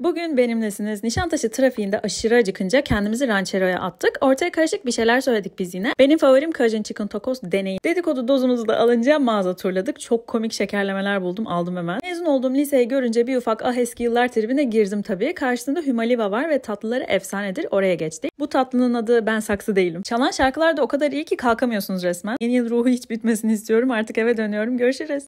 Bugün benimlesiniz. Nişantaşı trafiğinde aşırı acıkınca kendimizi rancheroya attık. Ortaya karışık bir şeyler söyledik biz yine. Benim favorim Cajun Chicken Tacos deneyi. Dedikodu dozumuzu da alınca mağaza turladık. Çok komik şekerlemeler buldum aldım hemen. Mezun olduğum liseyi görünce bir ufak ah eski yıllar tribine girdim tabii. Karşısında Hümaliva var ve tatlıları efsanedir. Oraya geçtik. Bu tatlının adı ben saksı değilim. Çalan şarkılar da o kadar iyi ki kalkamıyorsunuz resmen. Yeni yıl ruhu hiç bitmesini istiyorum. Artık eve dönüyorum. Görüşürüz.